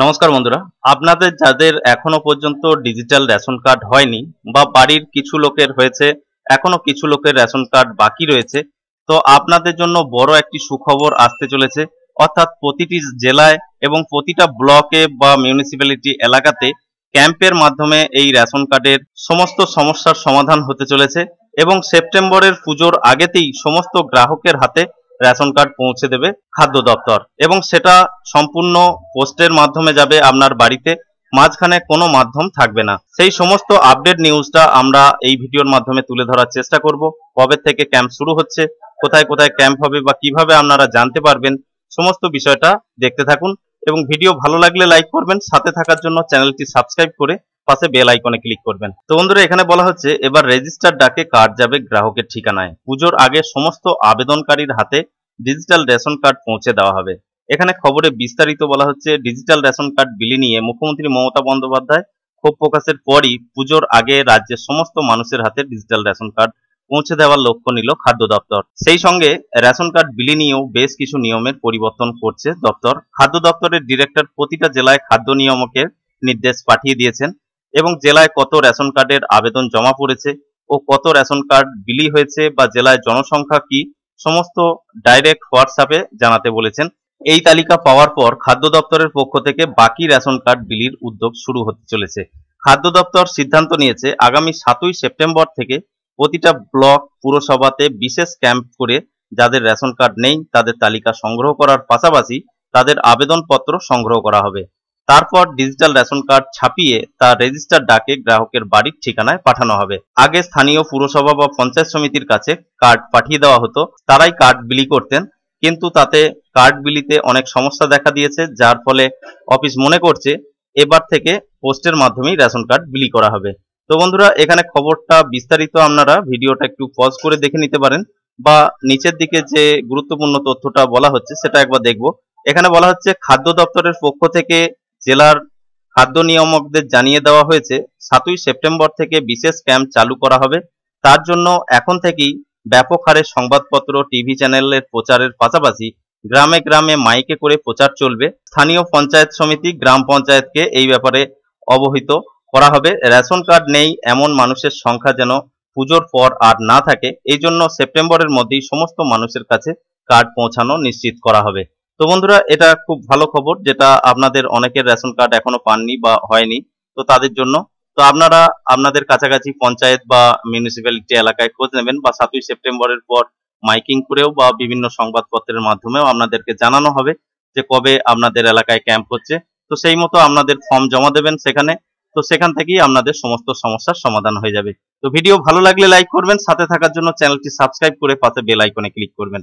নমস্কার বন্ধুরা আপনাদের যাদের এখনো পর্যন্ত ডিজিটাল রেশন কার্ড হয়নি বা বাড়ির কিছু লোকের হয়েছে এখনো কিছু লোকের রেশন কার্ড বাকি রয়েছে তো আপনাদের জন্য বড় একটি সুখবর আসতে চলেছে অর্থাৎ প্রতিটি জেলায় এবং প্রতিটা ব্লকে বা মিউনিসিপ্যালিটি এলাকাতে ক্যাম্পের মাধ্যমে এই রেশন কার্ডের সমস্ত সমস্যার সমাধান হতে চলেছে এবং সেপ্টেম্বরের পুজোর আগেতেই সমস্ত গ্রাহকের হাতে রেশন কার্ড পৌঁছে দেবে খাদ্য দপ্তর এবং সেটা সম্পূর্ণ পোস্টের মাধ্যমে যাবে আপনার বাড়িতে মাঝখানে কোনো মাধ্যম থাকবে না সেই সমস্ত আপডেট নিউজটা আমরা এই ভিডিওর মাধ্যমে তুলে ধরার চেষ্টা করব কবে থেকে ক্যাম্প শুরু হচ্ছে কোথায় কোথায় ক্যাম্প হবে বা কিভাবে আপনারা জানতে পারবেন সমস্ত বিষয়টা দেখতে থাকুন এবং ভিডিও ভালো লাগলে লাইক করবেন সাথে থাকার জন্য চ্যানেলটি সাবস্ক্রাইব করে পাশে বেল আইকনে ক্লিক করবেন তো বন্ধুরা এখানে বলা হচ্ছে এবার রেজিস্টার ডাকে কার্ড যাবে গ্রাহকের ঠিকানায় পুজোর আগে সমস্ত আবেদনকারীর হাতে ডিজিটাল রেশন কার্ড পৌঁছে দেওয়া হবে এখানে খবরে বিস্তারিত বলা হচ্ছে ডিজিটাল রেশন কার্ড বিলি নিয়ে মুখ্যমন্ত্রী মমতা বন্দ্যোপাধ্যায় ক্ষোভ প্রকাশের পরই পুজোর আগে রাজ্যের সমস্ত মানুষের হাতে ডিজিটাল রেশন কার্ড পৌঁছে দেওয়ার লক্ষ্য নিল খাদ্য দপ্তর সেই সঙ্গে রেশন কার্ড বিলি নিয়েও বেশ কিছু নিয়মের পরিবর্তন করছে দপ্তর খাদ্য দপ্তরের ডিরেক্টর প্রতিটা জেলায় খাদ্য নিয়ামকের নির্দেশ পাঠিয়ে দিয়েছেন এবং জেলায় কত রেশন কার্ডের আবেদন জমা পড়েছে ও কত রেশন কার্ড বিলি হয়েছে বা জেলায় জনসংখ্যা কি সমস্ত ডাইরেক্ট হোয়াটসঅ্যাপে জানাতে বলেছেন এই তালিকা পাওয়ার পর খাদ্য দপ্তরের পক্ষ থেকে বাকি রেশন কার্ড বিলির উদ্যোগ শুরু হতে চলেছে খাদ্য দপ্তর সিদ্ধান্ত নিয়েছে আগামী সাতই সেপ্টেম্বর থেকে প্রতিটা ব্লক পুরসভাতে বিশেষ ক্যাম্প করে যাদের রেশন কার্ড নেই তাদের তালিকা সংগ্রহ করার পাশাপাশি তাদের আবেদনপত্র সংগ্রহ করা হবে তারপর ডিজিটাল রেশন কার্ড ছাপিয়ে তা রেজিস্টার ডাকে গ্রাহকের বাড়ির ঠিকানায় পাঠানো হবে আগে স্থানীয় পুরসভা বা পঞ্চায়েত সমিতির কাছে কার্ড পাঠিয়ে দেওয়া হতো তারাই কার্ড বিলি করতেন কিন্তু তাতে কার্ড বিলিতে অনেক সমস্যা দেখা দিয়েছে যার ফলে অফিস মনে করছে এবার থেকে পোস্টের মাধ্যমেই রেশন কার্ড বিলি করা হবে তো বন্ধুরা এখানে খবরটা বিস্তারিত আপনারা ভিডিওটা একটু পজ করে দেখে নিতে পারেন বা নিচের দিকে যে গুরুত্বপূর্ণ তথ্যটা বলা হচ্ছে সেটা একবার দেখব এখানে বলা হচ্ছে খাদ্য দপ্তরের পক্ষ থেকে জেলার খাদ্য নিয়ামকদের জানিয়ে দেওয়া হয়েছে সাতই সেপ্টেম্বর থেকে বিশেষ ক্যাম্প চালু করা হবে তার জন্য এখন থেকেই ব্যাপক হারে সংবাদপত্র টিভি চ্যানেলের প্রচারের পাশাপাশি গ্রামে গ্রামে মাইকে করে প্রচার চলবে স্থানীয় পঞ্চায়েত সমিতি গ্রাম পঞ্চায়েতকে এই ব্যাপারে অবহিত করা হবে রেশন কার্ড নেই এমন মানুষের সংখ্যা যেন পুজোর পর আর না থাকে এই জন্য সেপ্টেম্বরের মধ্যেই সমস্ত মানুষের কাছে কার্ড পৌঁছানো নিশ্চিত করা হবে তো বন্ধুরা এটা খুব ভালো খবর যেটা আপনাদের অনেকের রেশন কার্ড এখনো পাননি বা হয়নি তো তাদের জন্য তো আপনারা আপনাদের কাছাকাছি পঞ্চায়েত বা মিউনিসিপ্যালিটি এলাকায় খোঁজ নেবেন বা সাতই সেপ্টেম্বরের পর মাইকিং করেও বা বিভিন্ন সংবাদপত্রের মাধ্যমেও আপনাদেরকে জানানো হবে যে কবে আপনাদের এলাকায় ক্যাম্প হচ্ছে তো সেই মতো আপনাদের ফর্ম জমা দেবেন সেখানে তো সেখান থেকেই আপনাদের সমস্ত সমস্যার সমাধান হয়ে যাবে তো ভিডিও ভালো লাগলে লাইক করবেন সাথে থাকার জন্য চ্যানেলটি সাবস্ক্রাইব করে পাশে বেল আইকনে ক্লিক করবেন